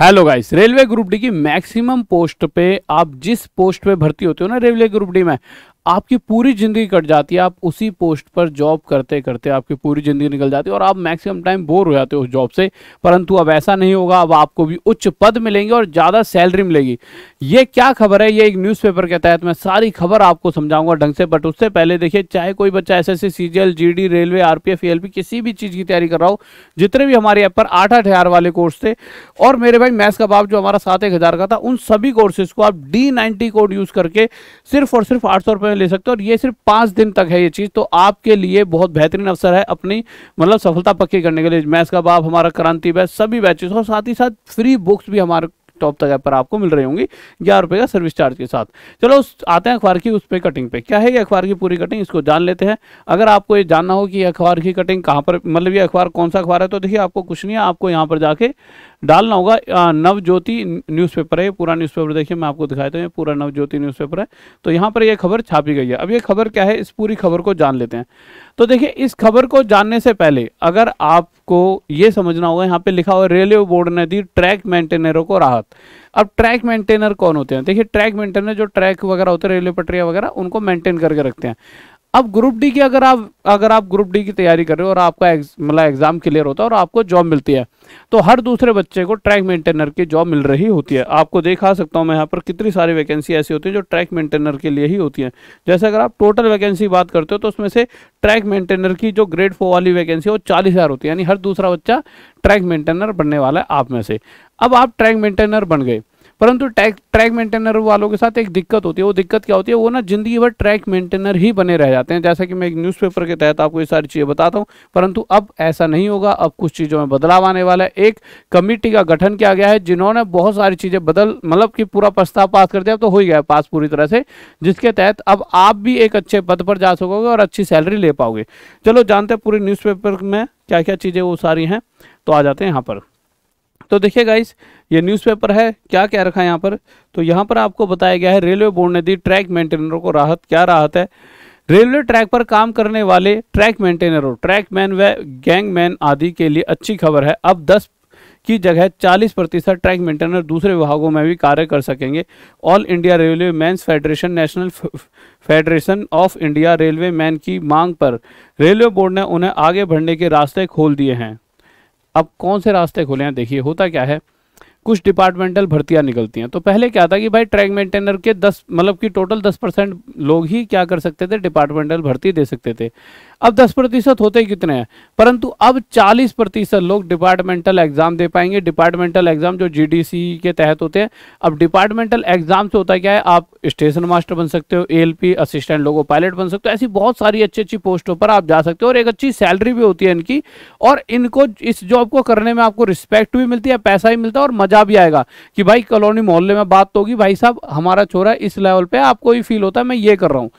hello guys railway group D की maximum post पे आप जिस पोस्ट पे भर्ती होते हो ना रेलवे ग्रुप डी में आपकी पूरी ज़िंदगी कट जाती है आप उसी पोस्ट पर जॉब करते करते आपकी पूरी ज़िंदगी निकल जाती है और आप मैक्सिमम टाइम बोर हो जाते हो उस जॉब से परंतु अब ऐसा नहीं होगा अब आपको भी उच्च पद मिलेंगे और ज़्यादा सैलरी मिलेगी ये क्या खबर है ये एक न्यूज़पेपर के तहत मैं सारी खबर आपको समझाऊंगा ढंग से बट उससे पहले देखिए चाहे कोई बच्चा S S C G railway R P e किसी भी चीज़ की तैयारी कर रहा हो जितने भी हमारे ऐप पर आठ आठ हज़ार वाले कोर्स थे और मेरे भाई मैथ्स का बाप जो हमारा सात एक हज़ार का था उन सभी कोर्सेज को आप डी कोड यूज़ करके सिर्फ और सिर्फ आठ सौ ले सकते हो और ये सिर्फ पांच दिन तक है ये चीज़ तो आपके लिए बहुत बेहतरीन अवसर है अपनी मतलब सफलता पक्की करने के लिए मैथ्स का बाप हमारा क्रांति बैच सभी बैचेस और साथ ही साथ फ्री बुक्स भी हमारे टॉप तक पर आपको मिल रही होंगी ग्यारह रुपए का सर्विस चार्ज के साथ चलो आते हैं अखबार की उस पर कटिंग पे क्या है ये अखबार की पूरी कटिंग इसको जान लेते हैं अगर आपको ये जानना हो कि अखबार की कटिंग कहां पर मतलब ये अखबार कौन सा अखबार है तो देखिए आपको कुछ नहीं है आपको यहां पर जाके डालना होगा नवज्योति न्यूज़पेपर है पूरा पूरा न्यूज़पेपर देखिए मैं आपको दिखाता हूँ पूरा नवज्योति न्यूज़पेपर है तो यहाँ पर यह खबर छापी गई है अब ये खबर क्या है इस पूरी खबर को जान लेते हैं तो देखिए इस खबर को जानने से पहले अगर आपको ये समझना होगा यहाँ पे लिखा हुआ रेलवे बोर्ड ने दी ट्रैक मेंटेनरों को राहत अब ट्रैक मेंटेनर कौन होते हैं देखिए ट्रैक मेंटेनर जो ट्रैक वगैरह होते हैं रेलवे पटरिया वगैरह उनको मेंटेन करके रखते हैं अब ग्रुप डी की अगर आप अगर आप ग्रुप डी की तैयारी कर रहे हो और आपका मतलब एग्जाम क्लियर होता है और आपको जॉब मिलती है तो हर दूसरे बच्चे को ट्रैक मेंटेनर की जॉब मिल रही होती है आपको देखा सकता हूँ मैं यहाँ पर कितनी सारी वैकेंसी ऐसी होती है जो ट्रैक मेंटेनर के लिए ही होती है जैसे अगर आप टोटल वैकेंसी बात करते हो तो उसमें से ट्रैक मेंटेनर की जो ग्रेड फोर वाली वैकेंसी है वो चालीस हज़ार होती है यानी हर दूसरा बच्चा ट्रैक मेंटेनर बनने वाला है आप में से अब आप ट्रैक मेंटेनर बन गए परंतु ट्रैक ट्रैक मेंटेनर वालों के साथ एक दिक्कत होती है वो दिक्कत क्या होती है वो ना जिंदगी भर ट्रैक मेंटेनर ही बने रह जाते हैं जैसा कि मैं एक न्यूज़पेपर के तहत आपको ये सारी चीज़ें बताता हूँ परंतु अब ऐसा नहीं होगा अब कुछ चीज़ों में बदलाव आने वाला है एक कमेटी का गठन किया गया है जिन्होंने बहुत सारी चीज़ें बदल मतलब कि पूरा प्रस्ताव पास कर दिया तो हो ही गया पास पूरी तरह से जिसके तहत अब आप भी एक अच्छे पद पर जा सकोगे और अच्छी सैलरी ले पाओगे चलो जानते हैं पूरे न्यूज़पेपर में क्या क्या चीज़ें वो सारी हैं तो आ जाते हैं यहाँ पर तो देखिए गाइस ये न्यूज़पेपर है क्या क्या रखा है यहाँ पर तो यहाँ पर आपको बताया गया है रेलवे बोर्ड ने दी ट्रैक मेंटेनरों को राहत क्या राहत है रेलवे ट्रैक पर काम करने वाले ट्रैक मेंटेनरों ट्रैक मैन व गैंग मैन आदि के लिए अच्छी खबर है अब 10 की जगह 40 प्रतिशत ट्रैक मेंटेनर दूसरे विभागों में भी कार्य कर सकेंगे all India railway men's federation national federation of India railway man की मांग पर रेलवे बोर्ड ने उन्हें आगे बढ़ने के रास्ते खोल दिए हैं अब कौन से रास्ते खुले हैं देखिए होता क्या है कुछ डिपार्टमेंटल भर्तियां निकलती हैं तो पहले क्या था कि भाई ट्रैक मेंटेनर के दस मतलब कि टोटल दस परसेंट लोग ही क्या कर सकते थे डिपार्टमेंटल भर्ती दे सकते थे अब 10 प्रतिशत होते कितने हैं परंतु अब 40 प्रतिशत लोग डिपार्टमेंटल एग्जाम दे पाएंगे डिपार्टमेंटल एग्जाम जो जीडीसी के तहत होते हैं अब डिपार्टमेंटल एग्जाम से होता क्या है आप स्टेशन मास्टर बन सकते हो एएलपी असिस्टेंट लोगो पायलट बन सकते हो ऐसी बहुत सारी अच्छी अच्छी पोस्टों पर आप जा सकते हो और एक अच्छी सैलरी भी होती है इनकी और इनको इस जॉब को करने में आपको रिस्पेक्ट भी मिलती है पैसा भी मिलता है और मजा भी आएगा कि भाई कॉलोनी मोहल्ले में बात तो होगी भाई साहब हमारा छोरा इस लेवल पर आपको ही फील होता है मैं ये कर रहा हूँ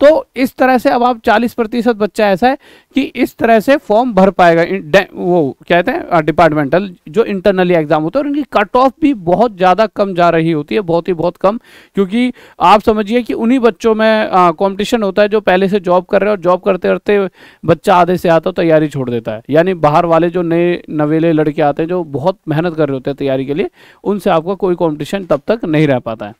तो इस तरह से अब आप 40 प्रतिशत बच्चा ऐसा है कि इस तरह से फॉर्म भर पाएगा वो क्या कहते हैं डिपार्टमेंटल जो इंटरनली एग्जाम होता है और इनकी कट ऑफ भी बहुत ज़्यादा कम जा रही होती है बहुत ही बहुत कम क्योंकि आप समझिए कि उन्हीं बच्चों में कॉम्पिटिशन होता है जो पहले से जॉब कर रहे हैं और जॉब करते करते बच्चा आधे से आता तैयारी छोड़ देता है यानी बाहर वाले जो नए नवेले लड़के आते हैं जो बहुत मेहनत कर रहे होते हैं तैयारी के लिए उनसे आपका कोई कॉम्पिटिशन तब तक नहीं रह पाता है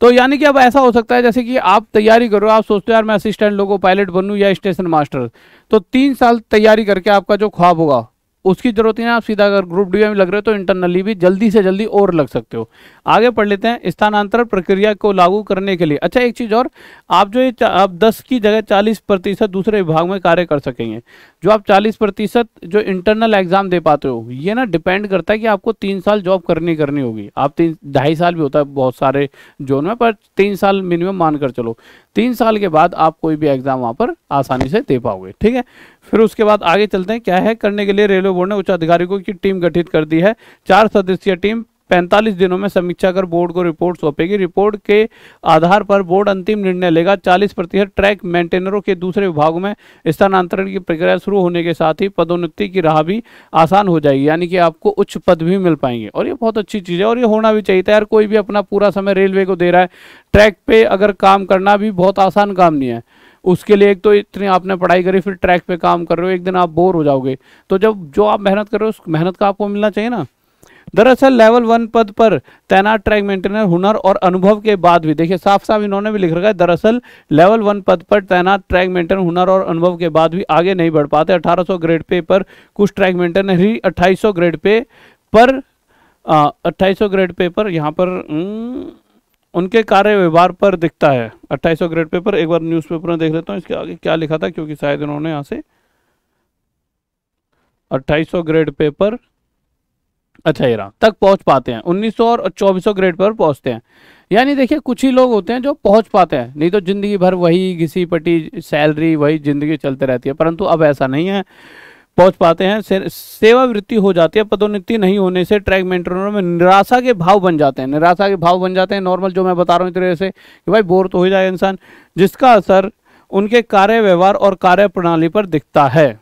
तो यानी कि अब ऐसा हो सकता है जैसे कि आप तैयारी करो आप सोचते हो यार मैं असिस्टेंट लोगों पायलट बनूँ या स्टेशन मास्टर तो तीन साल तैयारी करके आपका जो ख्वाब होगा उसकी जरूरत नहीं है आप सीधा अगर ग्रुप डी में लग रहे हो तो इंटरनली भी जल्दी से जल्दी और लग सकते हो आगे पढ़ लेते हैं स्थानांतरण प्रक्रिया को लागू करने के लिए अच्छा एक चीज़ और आप जो ये आप दस की जगह चालीस प्रतिशत दूसरे विभाग में कार्य कर सकेंगे जो आप चालीस प्रतिशत जो इंटरनल एग्जाम दे पाते हो ये ना डिपेंड करता है कि आपको तीन साल जॉब करनी करनी होगी आप तीन ढाई साल भी होता है बहुत सारे जोन में पर तीन साल मिनिमम मानकर चलो तीन साल के बाद आप कोई भी एग्जाम वहां पर आसानी से दे पाओगे ठीक है फिर उसके बाद आगे चलते हैं क्या है करने के लिए रेलवे बोर्ड ने उच्च अधिकारियों की टीम गठित कर दी है चार सदस्यीय टीम 45 दिनों में समीक्षा कर बोर्ड को रिपोर्ट सौंपेगी रिपोर्ट के आधार पर बोर्ड अंतिम निर्णय लेगा 40 प्रतिशत ट्रैक मेंटेनरों के दूसरे विभागों में स्थानांतरण की प्रक्रिया शुरू होने के साथ ही पदोन्नति की राह भी आसान हो जाएगी यानी कि आपको उच्च पद भी मिल पाएंगे और ये बहुत अच्छी चीज़ है और ये होना भी चाहिए था यार कोई भी अपना पूरा समय रेलवे को दे रहा है ट्रैक पर अगर काम करना भी बहुत आसान काम नहीं है उसके लिए एक तो इतनी आपने पढ़ाई करी फिर ट्रैक पे काम कर रहे हो एक दिन आप बोर हो जाओगे तो जब जो आप मेहनत कर रहे हो उस मेहनत का आपको मिलना चाहिए ना दरअसल लेवल वन पद पर तैनात ट्रैक मेंटेनर हुनर और अनुभव के बाद भी देखिए साफ साफ इन्होंने भी लिख रखा है दरअसल लेवल वन पद पर तैनात ट्रैक मेंटेनर हुनर और अनुभव के बाद भी आगे नहीं बढ़ पाते 1800 ग्रेड पे पर कुछ ट्रैक मेंटेनर ही 2800 ग्रेड पे पर अट्ठाईस ग्रेड पे पर यहाँ पर न, उनके कार्य व्यवहार पर दिखता है 2800 ग्रेड पेपर एक बार न्यूज़पेपर में देख लेता हूँ इसके आगे क्या लिखा था क्योंकि शायद इन्होंने यहाँ से 2800 ग्रेड पेपर अच्छा ये रहा तक पहुँच पाते हैं 1900 और 2400 ग्रेड पर पहुँचते हैं यानी देखिए कुछ ही लोग होते हैं जो पहुँच पाते हैं नहीं तो ज़िंदगी भर वही घिसी पटी सैलरी वही ज़िंदगी चलते रहती है परंतु अब ऐसा नहीं है पहुंच पाते हैं से, सेवा वृत्ति हो जाती है पदोन्नति नहीं होने से ट्रैक मेंटेनर में निराशा के भाव बन जाते हैं निराशा के भाव बन जाते हैं नॉर्मल जो मैं बता रहा हूँ इस तरह से कि भाई बोर तो हो जाए इंसान जिसका असर उनके कार्य व्यवहार और कार्य प्रणाली पर दिखता है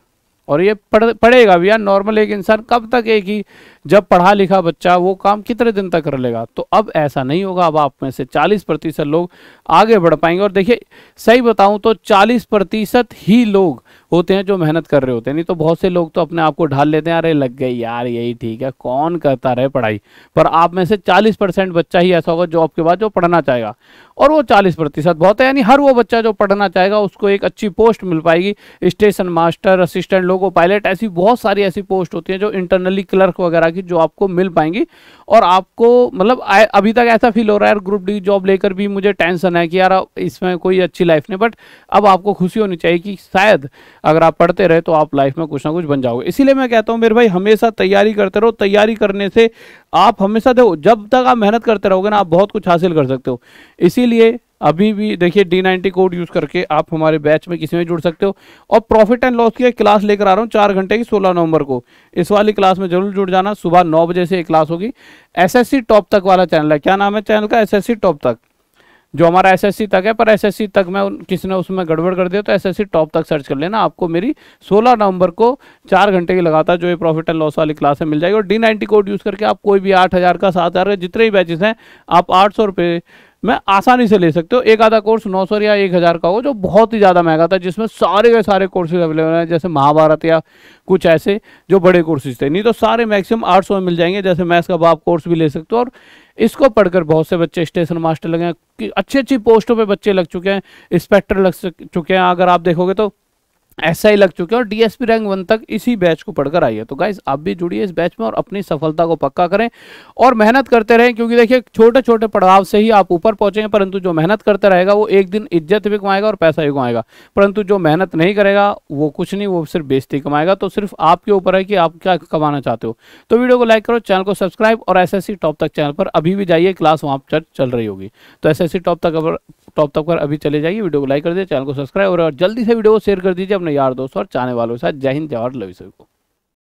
और ये पड़ पड़ेगा भैया नॉर्मल एक इंसान कब तक एक ही जब पढ़ा लिखा बच्चा वो काम कितने दिन तक कर लेगा तो अब ऐसा नहीं होगा अब आप में से 40 प्रतिशत लोग आगे बढ़ पाएंगे और देखिए सही बताऊं तो 40 प्रतिशत ही लोग होते हैं जो मेहनत कर रहे होते हैं नहीं तो बहुत से लोग तो अपने आप को ढाल लेते हैं अरे लग गई यार यही ठीक है कौन करता रहे पढ़ाई पर आप में से 40 परसेंट बच्चा ही ऐसा होगा जॉब के बाद जो पढ़ना चाहेगा और वो 40 प्रतिशत बहुत है यानी हर वो बच्चा जो पढ़ना चाहेगा उसको एक अच्छी पोस्ट मिल पाएगी station master assistant loco pilot ऐसी बहुत सारी ऐसी पोस्ट होती है जो इंटरनली क्लर्क वगैरह की जो आपको मिल पाएंगी और आपको मतलब अभी तक ऐसा फील हो रहा है यार ग्रुप डी जॉब लेकर भी मुझे टेंशन है कि यार इसमें कोई अच्छी लाइफ नहीं बट अब आपको खुशी होनी चाहिए कि शायद अगर आप पढ़ते रहे तो आप लाइफ में कुछ ना कुछ बन जाओगे इसीलिए मैं कहता हूँ मेरे भाई हमेशा तैयारी करते रहो तैयारी करने से आप हमेशा देखो जब तक आप मेहनत करते रहोगे ना आप बहुत कुछ हासिल कर सकते हो इसीलिए अभी भी देखिए डी नाइन्टी कोड यूज़ करके आप हमारे बैच में किसी में जुड़ सकते हो और प्रॉफिट एंड लॉस की क्लास लेकर आ रहा हूँ चार घंटे की सोलह नवंबर को इस वाली क्लास में जरूर जुड़ जाना सुबह नौ बजे से एक क्लास होगी एसएससी टॉप तक वाला चैनल है क्या नाम है चैनल का एस टॉप तक जो हमारा एस तक है पर एस तक में किसी ने उसमें गड़बड़ कर दिया तो एस टॉप तक सर्च कर लेना आपको मेरी 16 नवंबर को चार घंटे की लगातार जो ये प्रॉफिट एंड लॉस वाली क्लास है मिल जाएगी और डी नाइन्टी कोड यूज़ करके आप कोई भी आठ हज़ार का सात हज़ार जितने भी बैचेस हैं आप आठ सौ रुपये में आसानी से ले सकते हो एक आधा कोर्स नौ सौ या एक हज़ार का हो जो बहुत ही ज़्यादा महंगा था जिसमें सारे के सारे कोर्सेज अवेलेबल हैं जैसे महाभारत या कुछ ऐसे जो बड़े कोर्सेज थे नहीं तो सारे मैक्सिमम सौ में मिल जाएंगे जैसे मैथ्स का बाप कोर्स भी ले सकते हो और इसको पढ़कर बहुत से बच्चे स्टेशन मास्टर लगे हैं अच्छी अच्छी पोस्टों पर बच्चे लग चुके हैं इंस्पेक्टर लग चुके हैं अगर आप देखोगे तो ऐसा ही लग चुके हैं और डीएसपी रैंक वन तक इसी बैच को पढ़कर आई है तो गाइज आप भी जुड़िए इस बैच में और अपनी सफलता को पक्का करें और मेहनत करते रहें क्योंकि देखिए छोटे छोटे पड़ाव से ही आप ऊपर पहुंचेंगे परंतु जो मेहनत करता रहेगा वो एक दिन इज्जत भी कमाएगा और पैसा भी कमाएगा परंतु जो मेहनत नहीं करेगा वो कुछ नहीं वो सिर्फ बेजती कमाएगा तो सिर्फ आपके ऊपर है कि आप क्या कमाना चाहते हो तो वीडियो को लाइक करो चैनल को सब्सक्राइब और एस टॉप तक चैनल पर अभी भी जाइए क्लास वहाँ चल रही होगी तो एस टॉप तक टॉप तो तक कर अभी चले जाइए वीडियो को लाइक कर दीजिए चैनल को सब्सक्राइब और जल्दी से वीडियो को शेयर कर दीजिए अपने यार दोस्तों और चाहने वालों के साथ जय हिंद जवाहर लवी सभी को